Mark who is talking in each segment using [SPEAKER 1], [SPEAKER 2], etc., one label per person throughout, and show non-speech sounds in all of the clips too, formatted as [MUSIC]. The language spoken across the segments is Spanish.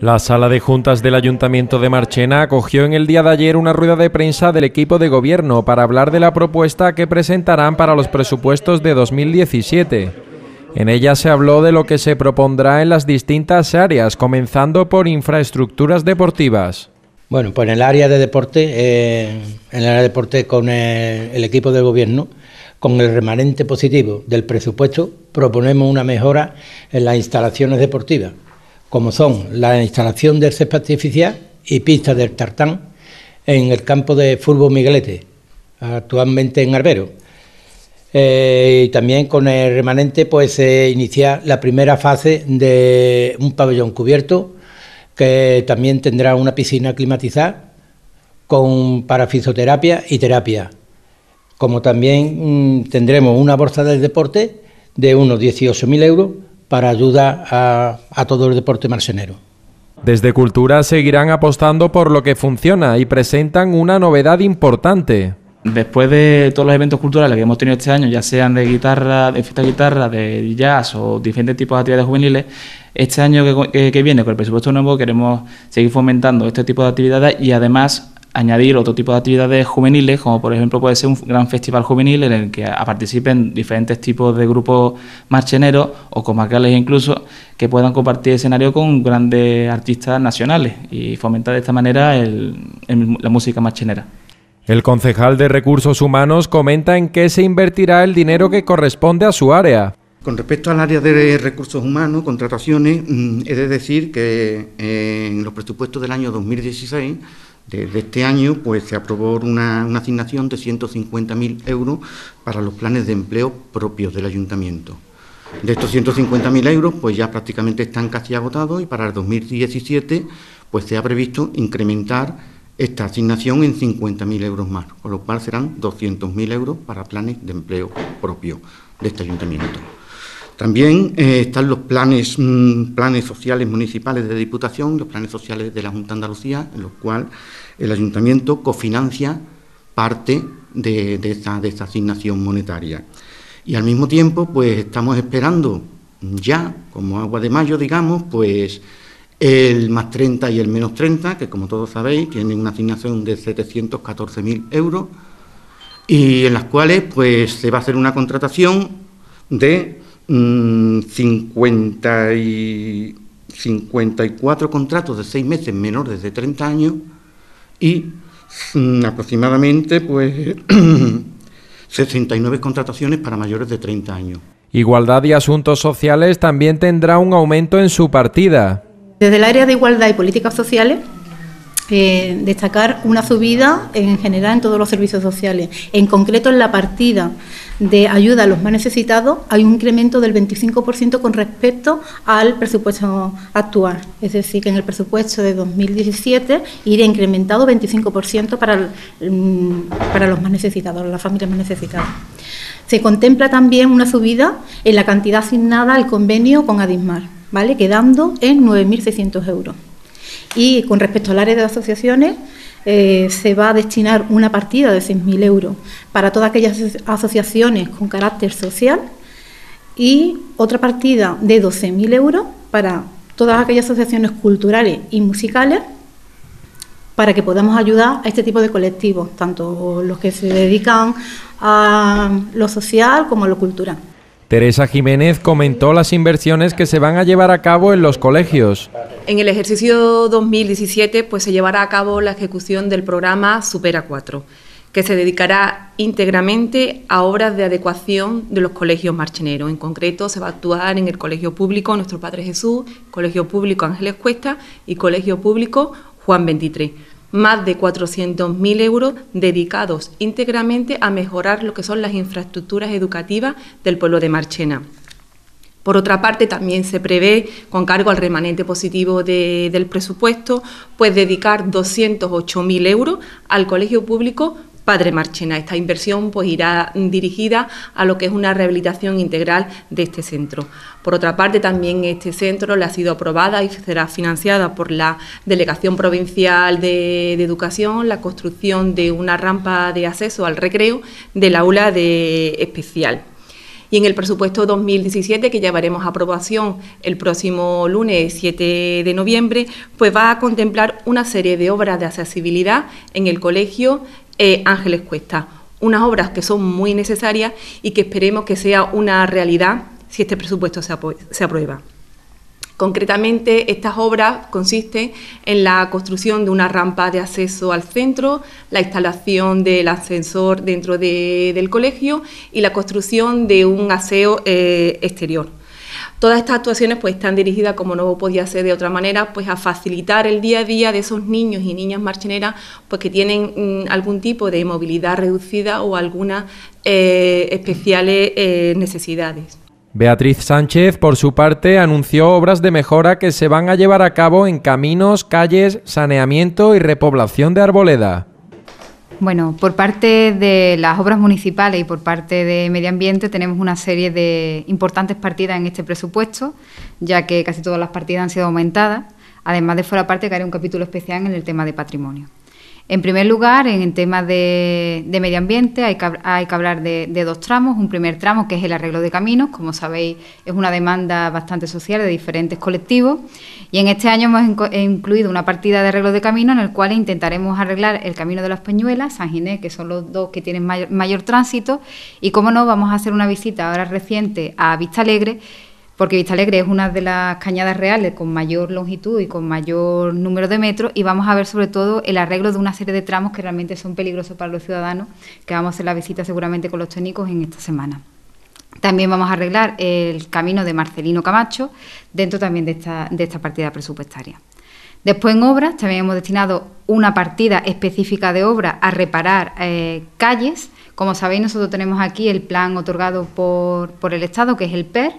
[SPEAKER 1] La sala de juntas del Ayuntamiento de Marchena acogió en el día de ayer una rueda de prensa del equipo de gobierno para hablar de la propuesta que presentarán para los presupuestos de 2017. En ella se habló de lo que se propondrá en las distintas áreas, comenzando por infraestructuras deportivas. Bueno, pues en el área de deporte, eh, en el área de deporte con el equipo de gobierno, con el remanente positivo del presupuesto, proponemos una mejora en las instalaciones deportivas como son la instalación del césped artificial y pista del tartán en el campo de fútbol Miguelete, actualmente en Arbero. Eh, y también con el remanente pues se inicia la primera fase de un pabellón cubierto que también tendrá una piscina climatizada con para y terapia. Como también mm, tendremos una bolsa de deporte de unos 18.000 euros para ayuda a, todo el deporte marcenero. Desde Cultura seguirán apostando por lo que funciona y presentan una novedad importante. Después de todos los eventos culturales que hemos tenido este año, ya sean de guitarra, de
[SPEAKER 2] fiesta de guitarra, de jazz o diferentes tipos de actividades juveniles, este año que viene con el presupuesto nuevo queremos seguir fomentando este tipo de actividades y además añadir otro tipo de actividades juveniles, como por ejemplo puede ser un gran festival juvenil en el que participen diferentes tipos de grupos marcheneros o comarcales incluso, que puedan compartir escenario con grandes
[SPEAKER 1] artistas nacionales y fomentar de esta manera la música marchenera. El concejal de Recursos Humanos comenta en qué se invertirá el dinero que corresponde a su área.
[SPEAKER 2] Con respecto al área de recursos humanos, contrataciones, he mm, de decir que eh, en los presupuestos del año 2016 desde este año pues, se aprobó una, asignación de 150.000 euros para los planes de empleo propios del ayuntamiento. De estos 150.000 euros pues, ya prácticamente están casi agotados y para el 2017 pues, se ha previsto incrementar esta asignación en 50.000 euros más, con lo cual serán 200.000 euros para planes de empleo propio de este ayuntamiento. También eh, están los mm, planes, sociales municipales de Diputación, los planes sociales de la Junta de Andalucía, en los cuales el Ayuntamiento cofinancia parte de, esta, asignación monetaria. Y al mismo tiempo, pues estamos esperando ya, como agua de mayo, digamos, pues el más 30 y el menos 30, que como todos sabéis, tienen una asignación de 714.000 euros, y en las cuales pues se va a hacer una contratación de 54 mm, contratos de 6 meses menores de 30 años y mm,
[SPEAKER 1] aproximadamente pues 69 [CLEARS THROAT] contrataciones para mayores de 30 años. Igualdad y Asuntos Sociales también tendrá un aumento en su partida. Desde
[SPEAKER 3] el área de Igualdad y Políticas Sociales eh, destacar una subida en general en todos los servicios sociales. En concreto, en la partida de ayuda a los más necesitados hay un incremento del 25% con respecto al presupuesto actual. Es decir, que en el presupuesto de 2017 irá incrementado 25% para, mm, para los más necesitados, las familias más necesitadas. Se contempla también una subida en la cantidad asignada al convenio con Adismar, ¿vale? quedando en 9.600 euros. Y con respecto al área de asociaciones, eh, se va a destinar una partida de 6.000 euros para todas aquellas asociaciones con carácter social y otra partida de 12.000 euros para todas aquellas asociaciones culturales y musicales para que podamos ayudar a este tipo de colectivos, tanto los que se dedican a lo social como a lo cultural.
[SPEAKER 1] Teresa Jiménez comentó las inversiones que se van a llevar a cabo en los colegios.
[SPEAKER 4] En el ejercicio 2017 pues, se llevará a cabo la ejecución del programa Supera 4, que se dedicará íntegramente a obras de adecuación de los colegios marcheneros. En concreto, se va a actuar en el Colegio Público Nuestro Padre Jesús, Colegio Público Ángeles Cuesta y Colegio Público Juan 23 más de 400.000 euros dedicados íntegramente a mejorar lo que son las infraestructuras educativas del pueblo de Marchena. Por otra parte, también se prevé, con cargo al remanente positivo del presupuesto, pues dedicar 208.000 euros al colegio público Padre Marchena. Esta inversión pues irá dirigida a lo que es una rehabilitación integral de este centro. Por otra parte, también este centro le ha sido aprobada y será financiada por la Delegación Provincial de, Educación la construcción de una rampa de acceso al recreo del aula de especial y en el presupuesto 2017, que llevaremos a aprobación el próximo lunes 7 de noviembre, pues va a contemplar una serie de obras de accesibilidad en el colegio eh, Ángeles Cuesta, unas obras que son muy necesarias y que esperemos que sea una realidad si este presupuesto se, aprueba. Concretamente, estas obras consisten en la construcción de una rampa de acceso al centro, la instalación del ascensor dentro del colegio y la construcción de un aseo eh, exterior. Todas estas actuaciones pues, están dirigidas, como no podía ser de otra manera, pues, a facilitar el día a día de esos niños y niñas marchineras pues, que tienen mm, algún tipo de movilidad reducida o algunas eh, especiales eh, necesidades.
[SPEAKER 1] Beatriz Sánchez, por su parte, anunció obras de mejora que se van a llevar a cabo en caminos, calles, saneamiento y repoblación de arboleda.
[SPEAKER 5] Bueno, por parte de las obras municipales y por parte de medio ambiente tenemos una serie de importantes partidas en este presupuesto, ya que casi todas las partidas han sido aumentadas, además de fuera parte que haré un capítulo especial en el tema de patrimonio. En primer lugar, en temas de, de medio ambiente hay que, hablar de, dos tramos. Un primer tramo que es el arreglo de caminos, como sabéis es una demanda bastante social de diferentes colectivos. Y en este año hemos incluido una partida de arreglo de caminos en el cual intentaremos arreglar el camino de las Peñuelas, San Ginés, que son los dos que tienen mayor tránsito. Y como no, vamos a hacer una visita ahora reciente a Vista Alegre porque Vista Alegre es una de las cañadas reales con mayor longitud y con mayor número de metros y vamos a ver sobre todo el arreglo de una serie de tramos que realmente son peligrosos para los ciudadanos, que vamos a hacer la visita seguramente con los técnicos en esta semana. También vamos a arreglar el camino de Marcelino Camacho dentro también de esta, partida presupuestaria. Después en obras también hemos destinado una partida específica de obras a reparar eh, calles. Como sabéis, nosotros tenemos aquí el plan otorgado por, por el Estado, que es el PER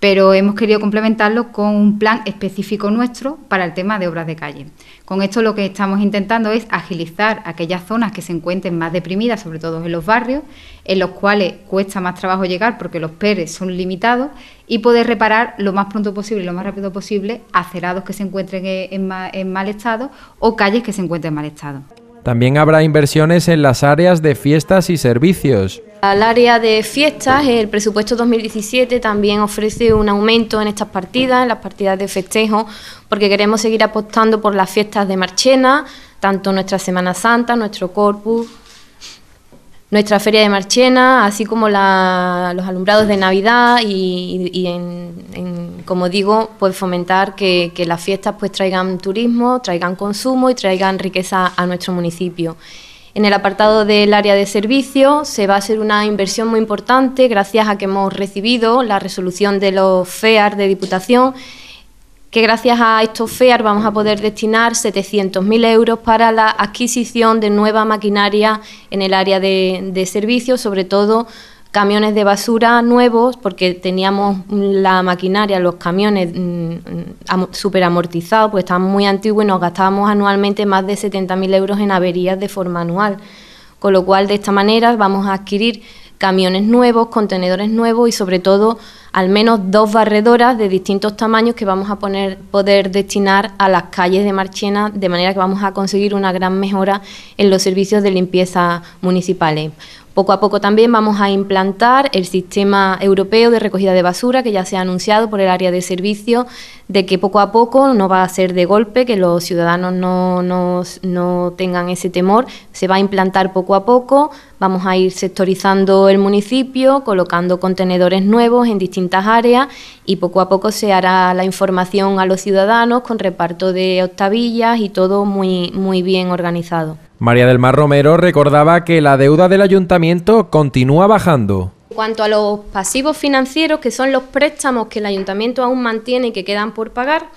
[SPEAKER 5] pero hemos querido complementarlo con un plan específico nuestro para el tema de obras de calle. Con esto lo que estamos intentando es agilizar aquellas zonas que se encuentren más deprimidas, sobre todo en los barrios, en los cuales cuesta más trabajo llegar porque los PERES son limitados, y poder reparar lo más pronto posible, lo más rápido posible, acerados que se encuentren en, en mal estado o calles que se encuentren en mal estado.
[SPEAKER 1] También habrá inversiones en las áreas de fiestas y servicios.
[SPEAKER 6] Al área de fiestas, el presupuesto 2017 también ofrece un aumento en estas partidas, en las partidas de festejo, porque queremos seguir apostando por las fiestas de Marchena, tanto nuestra Semana Santa, nuestro Corpus, nuestra Feria de Marchena, así como los alumbrados de Navidad y, como digo, pues fomentar que, que las fiestas pues traigan turismo, traigan consumo y traigan riqueza a nuestro municipio. En el apartado del área de servicio se va a hacer una inversión muy importante gracias a que hemos recibido la resolución de los FEAR de Diputación que gracias a estos FEAR vamos a poder destinar 700.000 euros para la adquisición de nueva maquinaria en el área de, servicios, servicio, sobre todo camiones de basura nuevos porque teníamos la maquinaria, los camiones mmm, mm, súper amortizados, pues estaban muy antiguos y nos gastábamos anualmente más de 70.000 euros en averías de forma anual. Con lo cual, de esta manera, vamos a adquirir camiones nuevos, contenedores nuevos y sobre todo al menos dos barredoras de distintos tamaños que vamos a poner, poder destinar a las calles de Marchena, de manera que vamos a conseguir una gran mejora en los servicios de limpieza municipales. Poco a poco también vamos a implantar el sistema europeo de recogida de basura que ya se ha anunciado por el área de servicio, de que poco a poco no va a ser de golpe, que los ciudadanos no, no tengan ese temor, se va a implantar poco a poco, vamos a ir sectorizando el municipio, colocando contenedores nuevos en distintas áreas y poco a poco se hará la información a los ciudadanos con reparto de octavillas y todo muy, muy bien organizado.
[SPEAKER 1] María del Mar Romero recordaba que la deuda del ayuntamiento continúa bajando.
[SPEAKER 6] En cuanto a los pasivos financieros, que son los préstamos que el ayuntamiento aún mantiene y que quedan por pagar,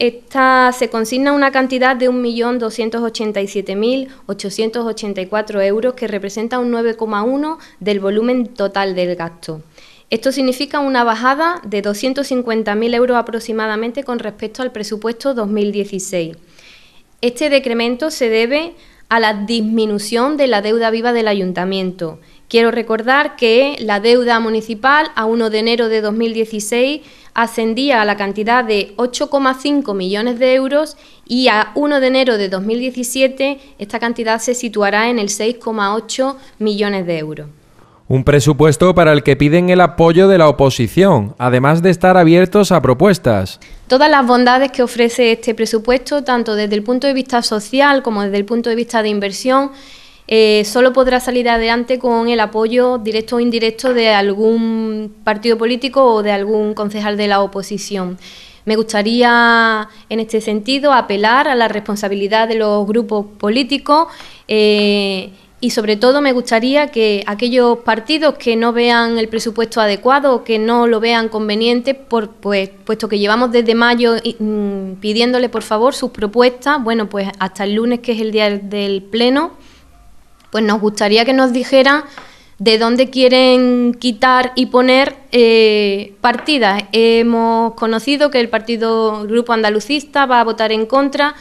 [SPEAKER 6] esta, se consigna una cantidad de 1.287.884 euros, que representa un 9,1 del volumen total del gasto. Esto significa una bajada de 250.000 euros aproximadamente con respecto al presupuesto 2016. Este decremento se debe a la disminución de la deuda viva del ayuntamiento. Quiero recordar que la deuda municipal a 1 de enero de 2016 ascendía a la cantidad de 8,5 millones de euros y a 1 de enero de 2017 esta cantidad se situará en el 6,8 millones de euros.
[SPEAKER 1] Un presupuesto para el que piden el apoyo de la oposición, además de estar abiertos a propuestas.
[SPEAKER 6] Todas las bondades que ofrece este presupuesto, tanto desde el punto de vista social como desde el punto de vista de inversión, eh, solo podrá salir adelante con el apoyo directo o indirecto de algún partido político o de algún concejal de la oposición. Me gustaría, en este sentido, apelar a la responsabilidad de los grupos políticos. Eh, y sobre todo me gustaría que aquellos partidos que no vean el presupuesto adecuado o que no lo vean conveniente, por, pues, puesto que llevamos desde mayo mm, pidiéndole por favor sus propuestas, bueno, pues hasta el lunes que es el día del Pleno, pues nos gustaría que nos dijeran de dónde quieren quitar y poner eh, partidas. Hemos conocido que el partido Grupo Andalucista va a votar en contra,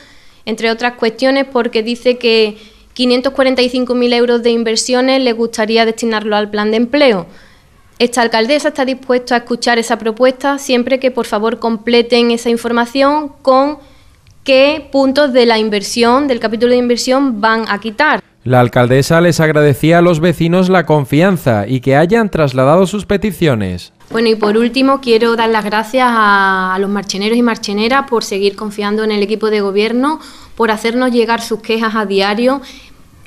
[SPEAKER 6] entre otras cuestiones, porque dice que 545.000 euros de inversiones le gustaría destinarlo al plan de empleo. Esta alcaldesa está dispuesta a escuchar esa propuesta siempre que por favor completen esa información con qué puntos de la inversión, del capítulo de inversión, van a quitar.
[SPEAKER 1] La alcaldesa les agradecía a los vecinos la confianza y que hayan trasladado sus peticiones.
[SPEAKER 6] Bueno, y por último, quiero dar las gracias a, los marcheneros y marcheneras por seguir confiando en el equipo de gobierno, por hacernos llegar sus quejas a diario.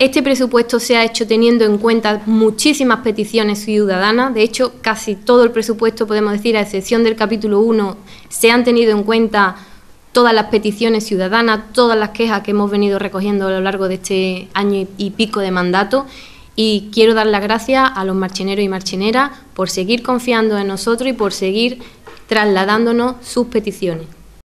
[SPEAKER 6] Este presupuesto se ha hecho teniendo en cuenta muchísimas peticiones ciudadanas. De hecho, casi todo el presupuesto, podemos decir, a excepción del capítulo 1, se han tenido en cuenta todas las peticiones ciudadanas, todas las quejas que hemos venido recogiendo a lo largo de este año y pico de mandato y quiero dar las gracias a los marcheneros y marcheneras por seguir confiando en nosotros y por seguir trasladándonos sus peticiones.